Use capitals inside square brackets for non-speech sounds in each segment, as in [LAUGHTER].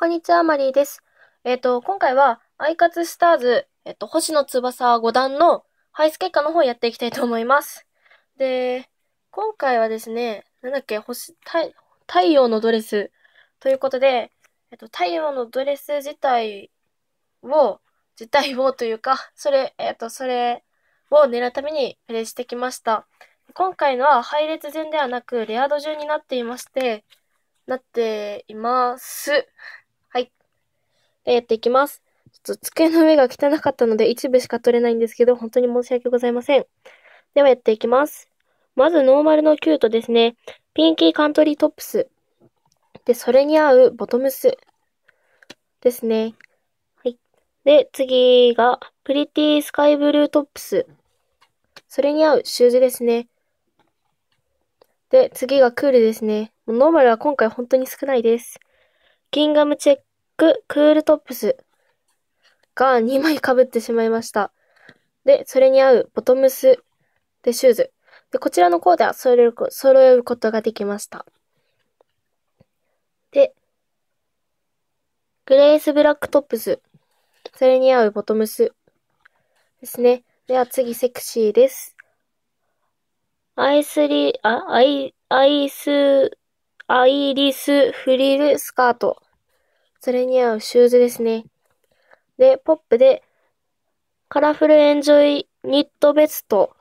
こんにちは、マリーです。えっ、ー、と、今回は、アイカツスターズ、えっ、ー、と、星野翼五段の配出結果の方やっていきたいと思います。で、今回はですね、なんだっけ、星、太太陽のドレスということで、えっ、ー、と、太陽のドレス自体を、自体をというか、それ、えっ、と、それを狙うためにプレイしてきました。今回のは配列順ではなく、レア度順になっていまして、なっています。で、やっていきます。ちょっと机の上が汚かったので一部しか取れないんですけど、本当に申し訳ございません。ではやっていきます。まずノーマルのキュートですね。ピンキーカントリートップス。で、それに合うボトムス。ですね。はい。で、次が、プリティスカイブルートップス。それに合うシューズですね。で、次がクールですね。ノーマルは今回本当に少ないです。キンガムチェック、クールトップスが2枚被ってしまいました。で、それに合うボトムスでシューズ。で、こちらのコーデは揃える、揃えことができました。で、グレースブラックトップス。それに合うボトムスですね。では次、セクシーです。アイスリ、あ、アイ、アイス、アイリスフリルスカート。それに合うシューズですね。で、ポップで、カラフルエンジョイニットベスト、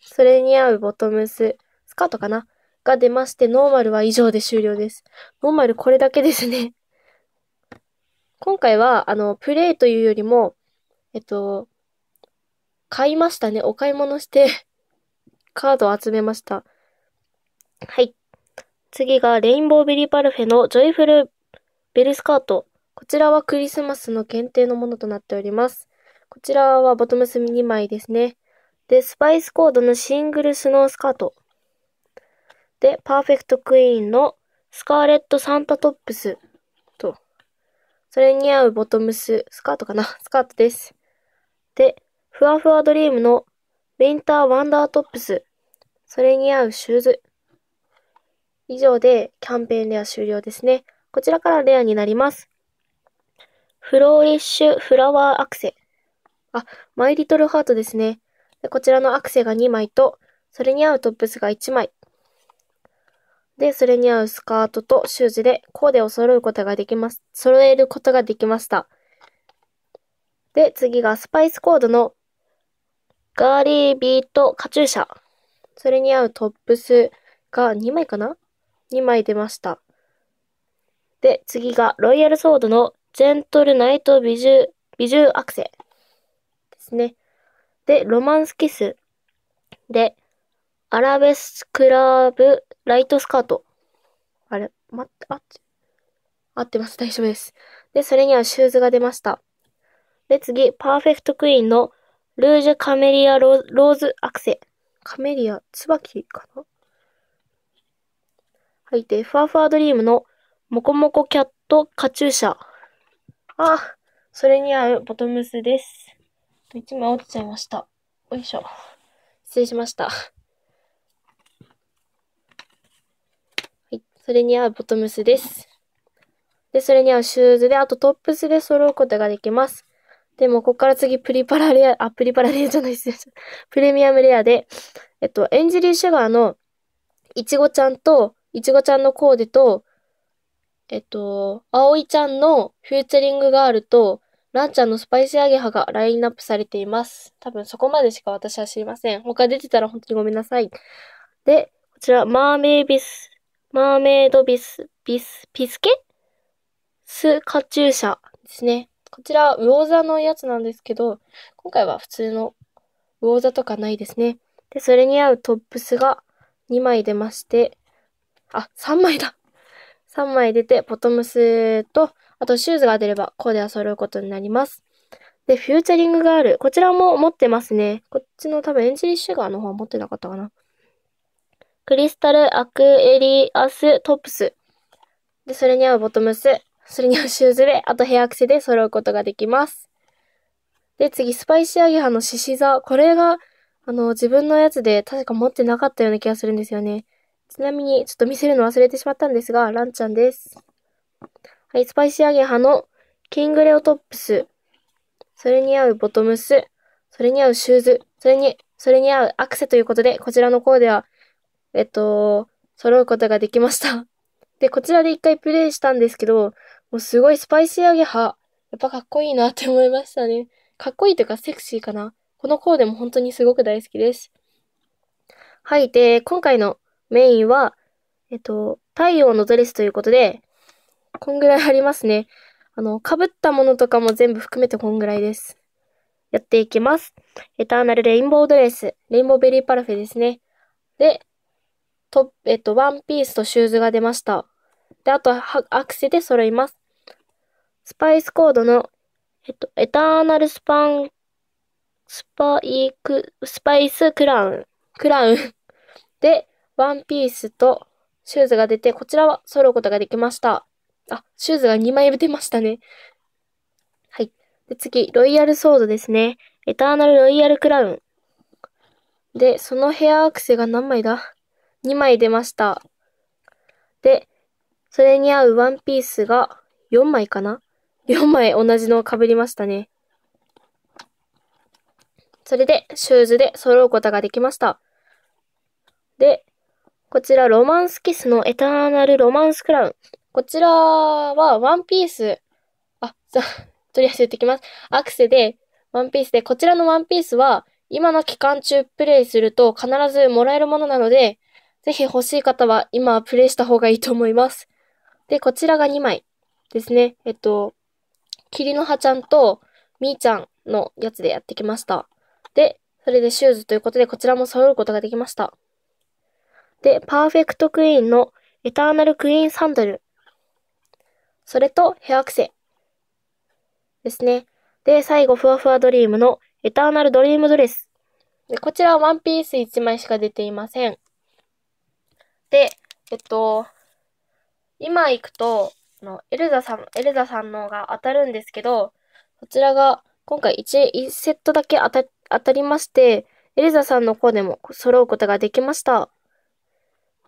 それに合うボトムス、スカートかなが出まして、ノーマルは以上で終了です。ノーマルこれだけですね。今回は、あの、プレイというよりも、えっと、買いましたね。お買い物してカードを集めました。はい。次が、レインボービリパルフェのジョイフルベルスカート。こちらはクリスマスの限定のものとなっております。こちらはボトムス2枚ですね。で、スパイスコードのシングルスノースカート。で、パーフェクトクイーンのスカーレットサンタトップスと、それに合うボトムス、スカートかな [LAUGHS] スカートです。で、ふわふわドリームのウィンターワンダートップス、それに合うシューズ。以上でキャンペーンでは終了ですね。こちらからレアになります。フローリッシュフラワーアクセ。あ、マイリトルハートですね。でこちらのアクセが2枚と、それに合うトップスが1枚。で、それに合うスカートとシューズでコーデを揃うことができます。揃えることができました。で、次がスパイスコードのガーリービートカチューシャ。それに合うトップスが2枚かな ?2 枚出ました。で、次がロイヤルソードのジェントルナイトビジュー、ビジューアクセですね。で、ロマンスキスで、アラベスクラブライトスカート。あれ、待って、あっ合ってます。大丈夫です。で、それにはシューズが出ました。で、次、パーフェクトクイーンのルージュカメリアローズアクセ。カメリア、椿かなはい。で、ファーファードリームのもこもこキャットカチューシャ。あ、それに合うボトムスです。一枚落ちちゃいました。よいしょ。失礼しました。はい。それに合うボトムスです。で、それに合うシューズで、あとトップスで揃うことができます。でも、ここから次、プリパラレア、あ、プリパラレアじゃないです。[LAUGHS] プレミアムレアで、えっと、エンジェリーシュガーのいちごちゃんと、いちごちゃんのコーデと、えっと、葵ちゃんのフューチャリングガールと、ランちゃんのスパイスアゲハがラインナップされています。多分そこまでしか私は知りません。他出てたら本当にごめんなさい。で、こちら、マーメイビス、マーメイドビス、ビス、ピスケスカチューシャですね。こちら、魚座のやつなんですけど、今回は普通の魚座とかないですね。で、それに合うトップスが2枚出まして、あ、3枚だ3枚出て、ボトムスと、あとシューズが出れば、コーデは揃うことになります。で、フューチャリングガール。こちらも持ってますね。こっちの多分エンジンシュガーの方は持ってなかったかな。クリスタルアクエリアストップス。で、それに合うボトムス。それに合うシューズで、あとヘアクセで揃うことができます。で、次、スパイシーアゲハの獅子座。これが、あの、自分のやつで確か持ってなかったような気がするんですよね。ちなみに、ちょっと見せるの忘れてしまったんですが、ランちゃんです。はい、スパイシー揚げ派のキングレオトップス。それに合うボトムス。それに合うシューズ。それに、それに合うアクセということで、こちらのコーデは、えっと、揃うことができました。[LAUGHS] で、こちらで一回プレイしたんですけど、もうすごいスパイシー揚げ派。やっぱかっこいいなって思いましたね。かっこいいというかセクシーかな。このコーデも本当にすごく大好きです。はい。で、今回のメインは、えっと、太陽のドレスということで、こんぐらいありますね。あの、被ったものとかも全部含めてこんぐらいです。やっていきます。エターナルレインボードレス。レインボーベリーパラフェですね。で、と、えっと、ワンピースとシューズが出ました。で、あとは、アクセで揃います。スパイスコードの、えっと、エターナルスパン、スパイク、スパイスクラウン、クラウンで、ワンピースとシューズが出て、こちらは揃うことができました。あ、シューズが2枚出ましたね。はい。で、次、ロイヤルソードですね。エターナルロイヤルクラウン。で、そのヘアアクセが何枚だ ?2 枚出ました。で、それに合うワンピースが4枚かな ?4 枚同じのを被りましたね。それで、シューズで揃うことができました。で、こちら、ロマンスキスのエターナルロマンスクラウン。こちらは、ワンピース。あ、じゃ、[LAUGHS] とりあえず言ってきます。アクセで、ワンピースで、こちらのワンピースは、今の期間中プレイすると必ずもらえるものなので、ぜひ欲しい方は今プレイした方がいいと思います。で、こちらが2枚ですね。えっと、霧の葉ちゃんとみーちゃんのやつでやってきました。で、それでシューズということでこちらも揃うことができました。で、パーフェクトクイーンのエターナルクイーンサンダル。それとヘアアクセ。ですね。で、最後、ふわふわドリームのエターナルドリームドレス。でこちらはワンピース1枚しか出ていません。で、えっと、今行くと、のエルザさん、エルザさんのが当たるんですけど、こちらが今回 1, 1セットだけ当た当たりまして、エルザさんの方でも揃うことができました。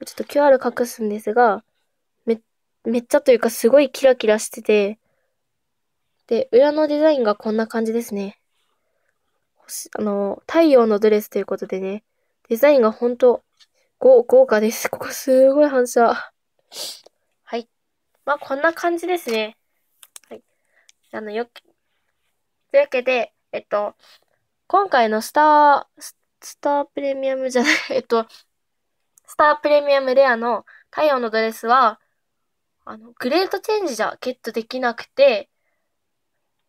ちょっと QR 隠すんですが、め、めっちゃというかすごいキラキラしてて、で、裏のデザインがこんな感じですね。あの、太陽のドレスということでね、デザインがほんと、豪華です。[LAUGHS] ここすごい反射。はい。まあ、こんな感じですね。はい。あの、よ、というわけで、えっと、今回のスター、スタープレミアムじゃない、[LAUGHS] えっと、スタープレミアムレアの太陽のドレスは、あの、グレートチェンジじゃゲットできなくて、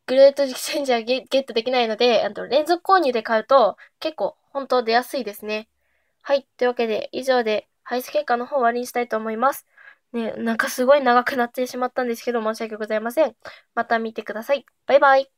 グレートチェンジはゲットできないので、あの連続購入で買うと結構本当出やすいですね。はい。というわけで、以上で配置結果の方終わりにしたいと思います。ね、なんかすごい長くなってしまったんですけど、申し訳ございません。また見てください。バイバイ。